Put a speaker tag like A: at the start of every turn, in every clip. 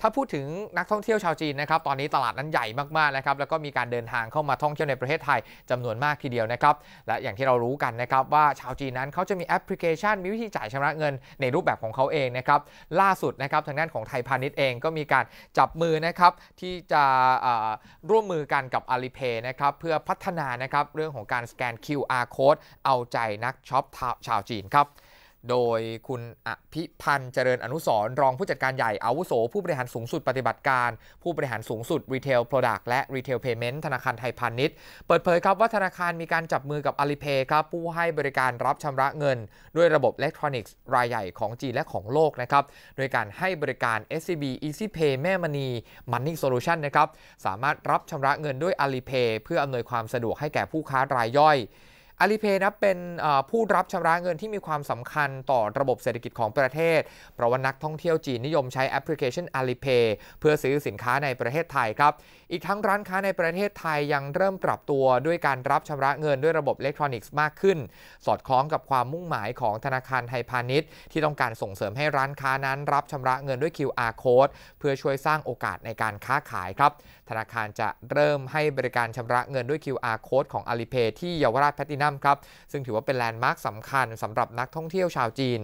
A: ถ้าพูดถึงนักท่องเที่ยวชาวจีนนะครับตอนนี้ตลาดนั้นใหญ่มากๆนะครับแล้วก็มีการเดินทางเข้ามาท่องเที่ยวในประเทศไทย จำนวนมากทีเดียวนะครับและอย่างที่เรารู้กันนะครับว่าชาวจีนนั้นเขาจะมีแอปพลิเคชัน มีวิธีจ่ายชำระเงิน ในรูปแบบของเขาเองนะครับล่าสุดนะครับทางด้านของไทยพาณิชย์เองก็มีการจับมือนะครับที่จะร่วมมือกันกับ Alipay นะครับเพื่อพัฒนานะครับเรื่องของการสแกน QR code เอาใจนักช็อปชาวจีนครับโดยคุณอภิพันธ์เจริญอนุสร รองผู้จัดการใหญ่อาวุโสผู้บริหารสูงสุดปฏิบัติการ ผู้บริหารสูงสุดรีเทลโปรดักต์และรีเทลเพย์เมนต์ธนาคารไทยพาณิชย์ เปิดเผยครับว่าธนาคารมีการจับมือกับอลีเพย์ครับ ผู้ให้บริการรับชำระเงินด้วยระบบอิเล็กทรอนิกส์รายใหญ่ของจีนและของโลกนะครับโดยการให้บริการ SCB EasyPay แม่มณี Money Solution นะครับสามารถรับชำระเงินด้วยอลีเพย์เพื่ออำนวยความสะดวกให้แก่ผู้ค้ารายย่อยอาลีเพย์นะเป็นผู้รับชำระเงินที่มีความสำคัญต่อระบบเศรษฐกิจของประเทศเพราะว่านักท่องเที่ยวจีน นิยมใช้แอปพลิเคชันอาลีเพย์เพื่อซื้อสินค้าในประเทศไทยครับอีกทั้งร้านค้าในประเทศไทยยังเริ่มปรับตัวด้วยการรับชำระเงินด้วยระบบอิเล็กทรอนิกส์มากขึ้น สอดคล้องกับความมุ่งหมายของธนาคารไทยพาณิชย์ ที่ต้องการส่งเสริมให้ร้านค้านั้น รับชำระเงินด้วย QR code เพื่อช่วยสร้างโอกาสในการค้าขายครับธนาคารจะเริ่มให้บริการชำระเงินด้วย QR code ของอาลีเพย์ที่เยาวราชแพทินัมครับซึ่งถือว่าเป็นแลนด์มาร์คสำคัญสำหรับนักท่องเที่ยวชาวจีน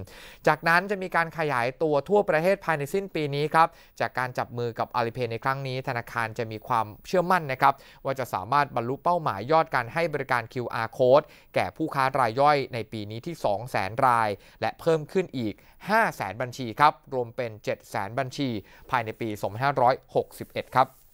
A: จากนั้นจะมีการขยายตัวทั่วประเทศภายในสิ้นปีนี้ครับ จากการจับมือกับอาลีเพย์ในครั้งนี้ ธนาคารจะมีความเชื่อมั่นนะครับว่าจะสามารถบรรลุเป้าหมายยอดการให้บริการ QR code แก่ผู้ค้ารายย่อยในปีนี้ที่ 200,000 ราย และเพิ่มขึ้นอีก 500,000 บัญชีครับรวมเป็น 700,000 บัญชีภายในปี 2561 ครับ